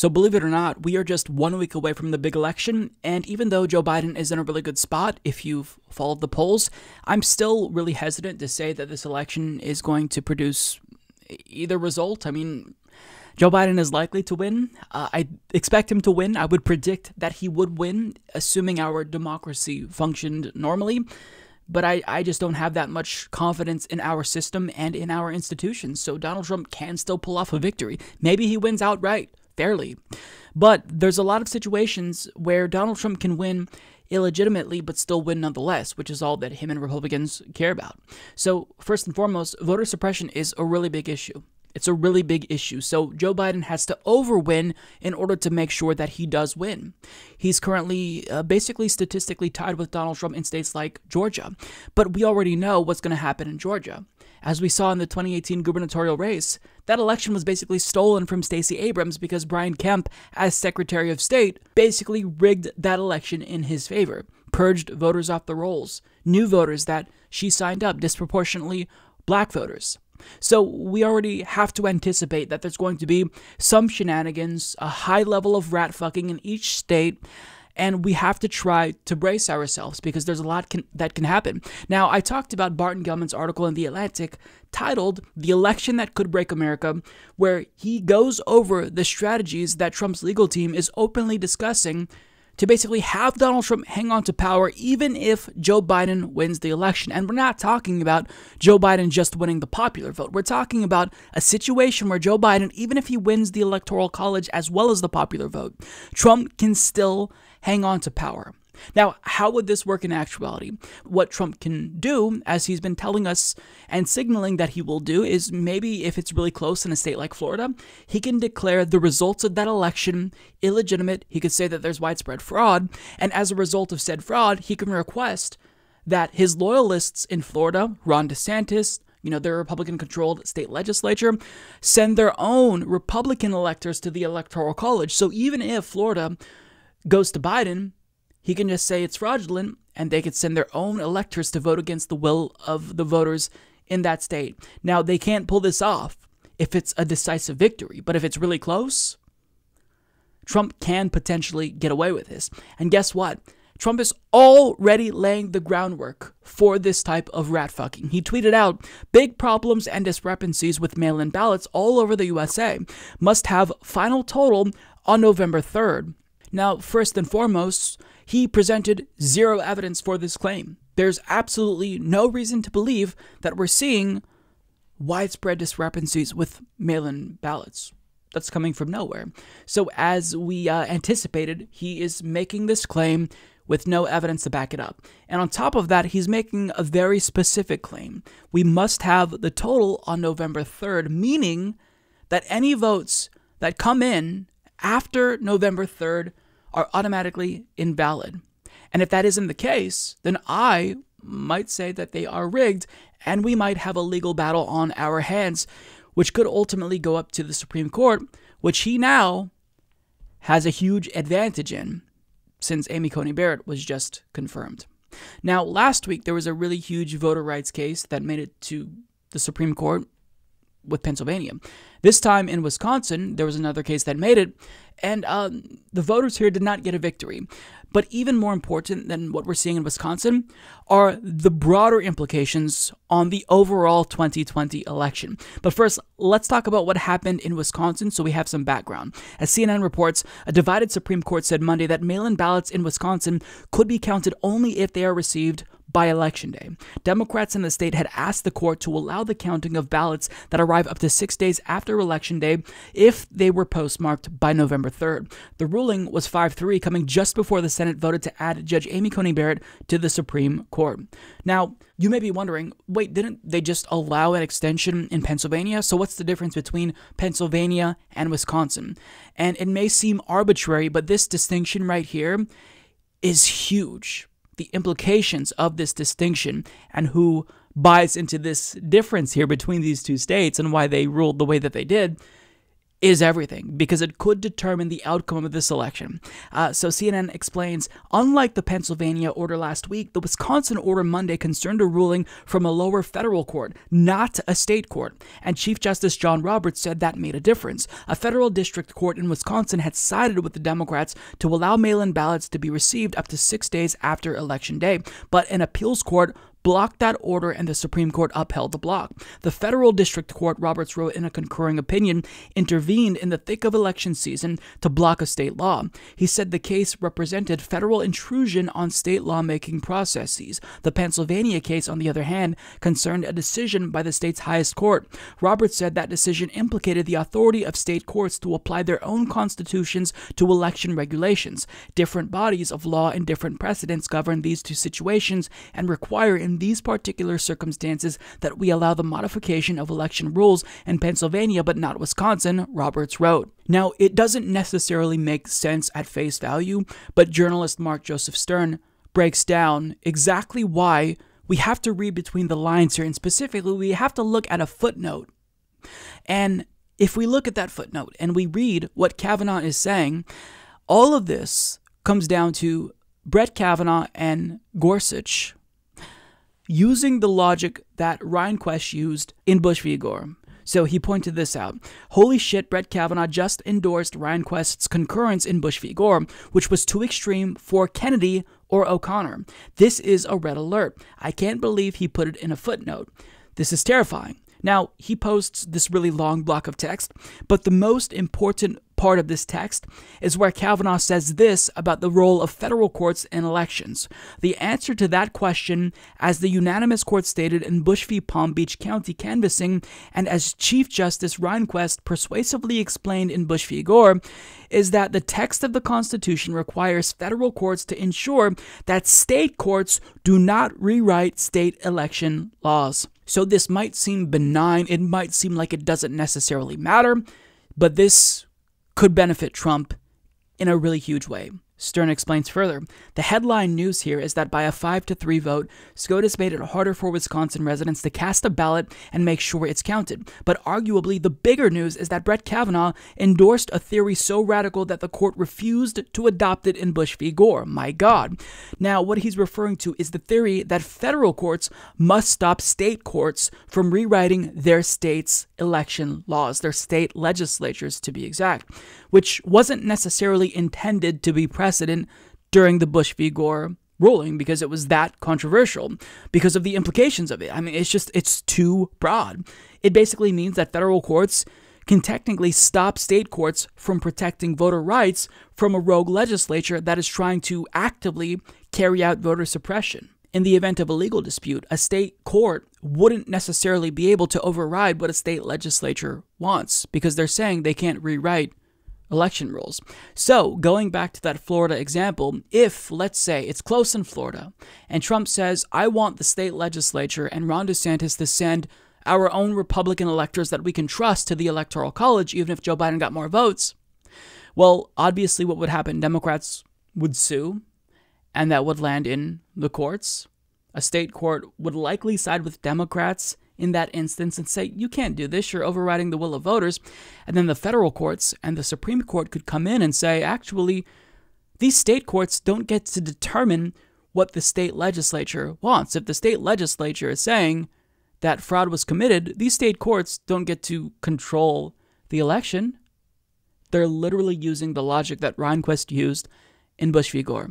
So, believe it or not, we are just one week away from the big election. And even though Joe Biden is in a really good spot, if you've followed the polls, I'm still really hesitant to say that this election is going to produce either result. I mean, Joe Biden is likely to win. Uh, I expect him to win. I would predict that he would win, assuming our democracy functioned normally. But I, I just don't have that much confidence in our system and in our institutions. So Donald Trump can still pull off a victory. Maybe he wins outright fairly. But there's a lot of situations where Donald Trump can win illegitimately but still win nonetheless, which is all that him and Republicans care about. So, first and foremost, voter suppression is a really big issue. It's a really big issue. So Joe Biden has to overwin in order to make sure that he does win. He's currently uh, basically statistically tied with Donald Trump in states like Georgia, but we already know what's going to happen in Georgia. As we saw in the 2018 gubernatorial race, that election was basically stolen from Stacey Abrams because Brian Kemp, as Secretary of State, basically rigged that election in his favor, purged voters off the rolls, new voters that she signed up, disproportionately black voters. So we already have to anticipate that there's going to be some shenanigans, a high level of rat fucking in each state, and we have to try to brace ourselves because there's a lot can, that can happen. Now, I talked about Barton Gellman's article in The Atlantic titled The Election That Could Break America, where he goes over the strategies that Trump's legal team is openly discussing to basically have Donald Trump hang on to power even if Joe Biden wins the election. And we're not talking about Joe Biden just winning the popular vote. We're talking about a situation where Joe Biden, even if he wins the electoral college as well as the popular vote, Trump can still hang on to power. Now, how would this work in actuality? What Trump can do, as he's been telling us and signaling that he will do, is maybe if it's really close in a state like Florida, he can declare the results of that election illegitimate. He could say that there's widespread fraud, and as a result of said fraud, he can request that his loyalists in Florida, Ron DeSantis, you know, their Republican controlled state legislature, send their own Republican electors to the Electoral College. So even if Florida goes to Biden, he can just say it's fraudulent and they could send their own electors to vote against the will of the voters in that state. Now, they can't pull this off if it's a decisive victory, but if it's really close, Trump can potentially get away with this. And guess what? Trump is already laying the groundwork for this type of rat fucking. He tweeted out big problems and discrepancies with mail in ballots all over the USA must have final total on November 3rd. Now, first and foremost, he presented zero evidence for this claim. There's absolutely no reason to believe that we're seeing widespread discrepancies with mail in ballots. That's coming from nowhere. So, as we uh, anticipated, he is making this claim with no evidence to back it up. And on top of that, he's making a very specific claim. We must have the total on November 3rd, meaning that any votes that come in after November 3rd are automatically invalid. And if that isn't the case, then I might say that they are rigged and we might have a legal battle on our hands, which could ultimately go up to the Supreme Court, which he now has a huge advantage in since Amy Coney Barrett was just confirmed. Now, last week, there was a really huge voter rights case that made it to the Supreme Court with Pennsylvania. This time in Wisconsin, there was another case that made it, and um, the voters here did not get a victory. But even more important than what we're seeing in Wisconsin are the broader implications on the overall 2020 election. But first, let's talk about what happened in Wisconsin so we have some background. As CNN reports, a divided Supreme Court said Monday that mail in ballots in Wisconsin could be counted only if they are received by Election Day. Democrats in the state had asked the court to allow the counting of ballots that arrive up to six days after Election Day if they were postmarked by November 3rd. The ruling was 5 3, coming just before the Senate Senate voted to add Judge Amy Coney Barrett to the Supreme Court. Now, you may be wondering wait, didn't they just allow an extension in Pennsylvania? So, what's the difference between Pennsylvania and Wisconsin? And it may seem arbitrary, but this distinction right here is huge. The implications of this distinction and who buys into this difference here between these two states and why they ruled the way that they did is everything because it could determine the outcome of this election. Uh, so CNN explains unlike the Pennsylvania order last week, the Wisconsin order Monday concerned a ruling from a lower federal court, not a state court. And Chief Justice John Roberts said that made a difference. A federal district court in Wisconsin had sided with the Democrats to allow mail in ballots to be received up to six days after Election Day, but an appeals court blocked that order and the Supreme Court upheld the block. The federal district court, Roberts wrote in a concurring opinion, intervened in the thick of election season to block a state law. He said the case represented federal intrusion on state lawmaking processes. The Pennsylvania case, on the other hand, concerned a decision by the state's highest court. Roberts said that decision implicated the authority of state courts to apply their own constitutions to election regulations. Different bodies of law and different precedents govern these two situations and require in these particular circumstances that we allow the modification of election rules in Pennsylvania but not Wisconsin, Roberts wrote. Now, it doesn't necessarily make sense at face value, but journalist Mark Joseph Stern breaks down exactly why we have to read between the lines here, and specifically, we have to look at a footnote. And if we look at that footnote and we read what Kavanaugh is saying, all of this comes down to Brett Kavanaugh and Gorsuch using the logic that Quest used in Bush v. Gore. So he pointed this out. Holy shit, Brett Kavanaugh just endorsed Quest's concurrence in Bush v. Gore, which was too extreme for Kennedy or O'Connor. This is a red alert. I can't believe he put it in a footnote. This is terrifying. Now, he posts this really long block of text, but the most important part of this text is where Kavanaugh says this about the role of federal courts in elections. The answer to that question, as the unanimous court stated in Bush v. Palm Beach County canvassing, and as Chief Justice Rehnquist persuasively explained in Bush v. Gore, is that the text of the Constitution requires federal courts to ensure that state courts do not rewrite state election laws. So this might seem benign, it might seem like it doesn't necessarily matter, but this could benefit Trump in a really huge way. Stern explains further The headline news here is that by a 5 to 3 vote, SCOTUS made it harder for Wisconsin residents to cast a ballot and make sure it's counted. But arguably, the bigger news is that Brett Kavanaugh endorsed a theory so radical that the court refused to adopt it in Bush v. Gore. My God. Now, what he's referring to is the theory that federal courts must stop state courts from rewriting their state's election laws, their state legislatures to be exact, which wasn't necessarily intended to be present precedent during the Bush v. Gore ruling because it was that controversial because of the implications of it. I mean, it's just, it's too broad. It basically means that federal courts can technically stop state courts from protecting voter rights from a rogue legislature that is trying to actively carry out voter suppression. In the event of a legal dispute, a state court wouldn't necessarily be able to override what a state legislature wants because they're saying they can't rewrite election rules. So, going back to that Florida example, if, let's say, it's close in Florida, and Trump says, I want the state legislature and Ron DeSantis to send our own Republican electors that we can trust to the Electoral College, even if Joe Biden got more votes, well, obviously, what would happen? Democrats would sue, and that would land in the courts. A state court would likely side with Democrats in that instance and say, you can't do this, you're overriding the will of voters. And then the federal courts and the Supreme Court could come in and say, actually, these state courts don't get to determine what the state legislature wants. If the state legislature is saying that fraud was committed, these state courts don't get to control the election. They're literally using the logic that Rehnquist used in Bush v. Gore.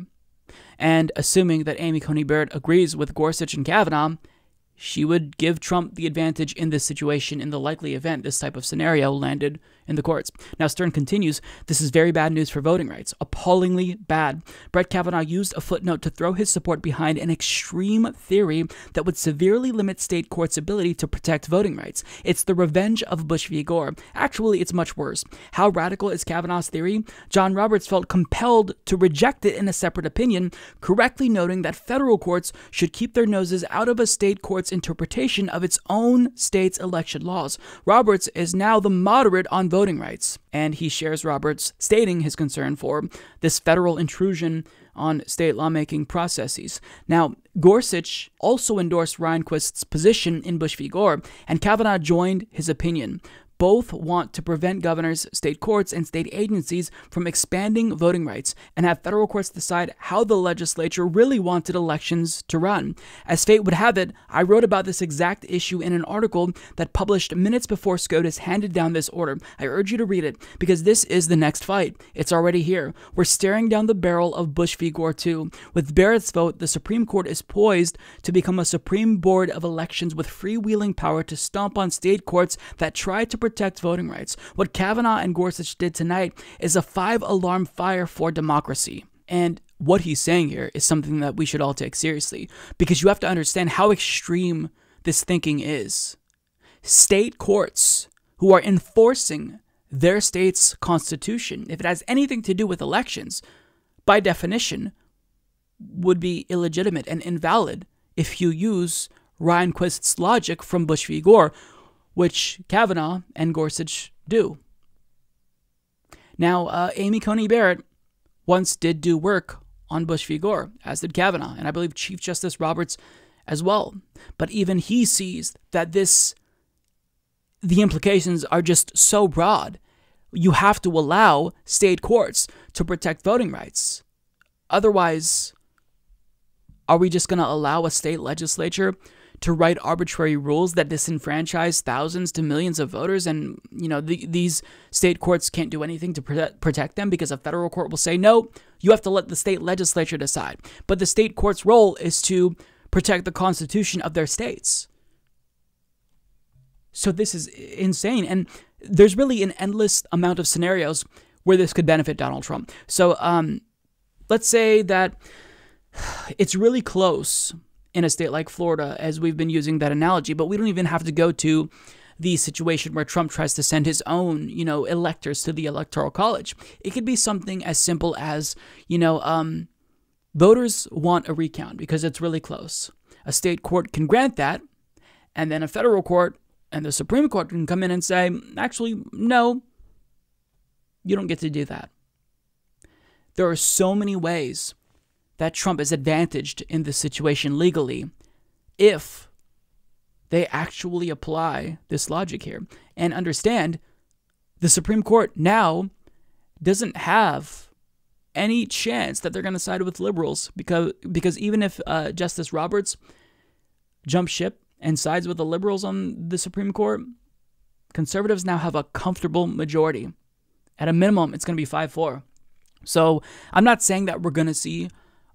And assuming that Amy Coney Barrett agrees with Gorsuch and Kavanaugh, she would give Trump the advantage in this situation in the likely event this type of scenario landed in the courts. Now, Stern continues this is very bad news for voting rights, appallingly bad. Brett Kavanaugh used a footnote to throw his support behind an extreme theory that would severely limit state courts' ability to protect voting rights. It's the revenge of Bush v. Gore. Actually, it's much worse. How radical is Kavanaugh's theory? John Roberts felt compelled to reject it in a separate opinion, correctly noting that federal courts should keep their noses out of a state court's interpretation of its own state's election laws. Roberts is now the moderate on voting voting rights, and he shares Roberts stating his concern for this federal intrusion on state lawmaking processes. Now, Gorsuch also endorsed Rehnquist's position in Bush v. Gore, and Kavanaugh joined his opinion both want to prevent governors, state courts, and state agencies from expanding voting rights and have federal courts decide how the legislature really wanted elections to run. As fate would have it, I wrote about this exact issue in an article that published minutes before SCOTUS handed down this order. I urge you to read it because this is the next fight. It's already here. We're staring down the barrel of Bush v. Gore too. With Barrett's vote, the Supreme Court is poised to become a Supreme Board of Elections with freewheeling power to stomp on state courts that try to protect voting rights. What Kavanaugh and Gorsuch did tonight is a five alarm fire for democracy. And what he's saying here is something that we should all take seriously because you have to understand how extreme this thinking is. State courts who are enforcing their state's constitution, if it has anything to do with elections, by definition, would be illegitimate and invalid if you use Ryan Quist's logic from Bush v. Gore, which Kavanaugh and Gorsuch do. Now, uh, Amy Coney Barrett once did do work on Bush v. Gore, as did Kavanaugh, and I believe Chief Justice Roberts as well. But even he sees that this, the implications are just so broad. You have to allow state courts to protect voting rights. Otherwise, are we just going to allow a state legislature to write arbitrary rules that disenfranchise thousands to millions of voters. And, you know, the, these state courts can't do anything to protect, protect them because a federal court will say, no, you have to let the state legislature decide. But the state court's role is to protect the constitution of their states. So this is insane. And there's really an endless amount of scenarios where this could benefit Donald Trump. So um, let's say that it's really close in a state like Florida, as we've been using that analogy, but we don't even have to go to the situation where Trump tries to send his own, you know, electors to the electoral college. It could be something as simple as, you know, um, voters want a recount because it's really close. A state court can grant that, and then a federal court and the Supreme Court can come in and say, actually, no, you don't get to do that. There are so many ways that Trump is advantaged in this situation legally if they actually apply this logic here and understand the Supreme Court now doesn't have any chance that they're going to side with liberals because because even if uh, Justice Roberts jumps ship and sides with the liberals on the Supreme Court, conservatives now have a comfortable majority. At a minimum, it's going to be 5 4. So I'm not saying that we're going to see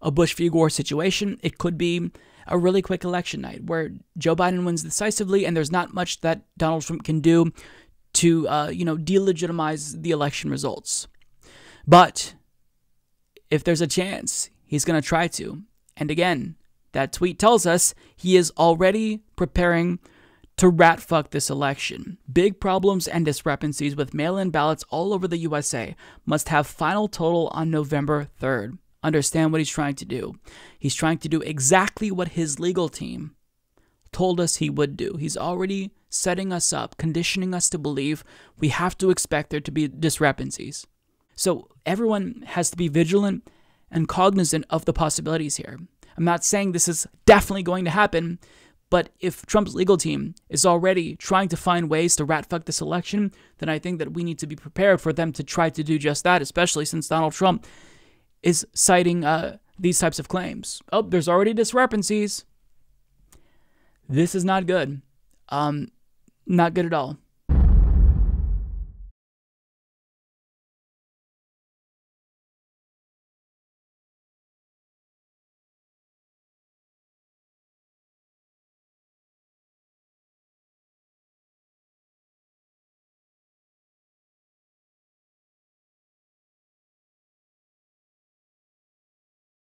a Bush v. Gore situation. It could be a really quick election night where Joe Biden wins decisively, and there's not much that Donald Trump can do to, uh, you know, delegitimize the election results. But if there's a chance, he's going to try to. And again, that tweet tells us he is already preparing to ratfuck this election. Big problems and discrepancies with mail in ballots all over the USA must have final total on November 3rd understand what he's trying to do. He's trying to do exactly what his legal team told us he would do. He's already setting us up, conditioning us to believe we have to expect there to be discrepancies. So everyone has to be vigilant and cognizant of the possibilities here. I'm not saying this is definitely going to happen, but if Trump's legal team is already trying to find ways to ratfuck this election, then I think that we need to be prepared for them to try to do just that, especially since Donald Trump is citing uh, these types of claims. Oh, there's already discrepancies. This is not good. Um, not good at all.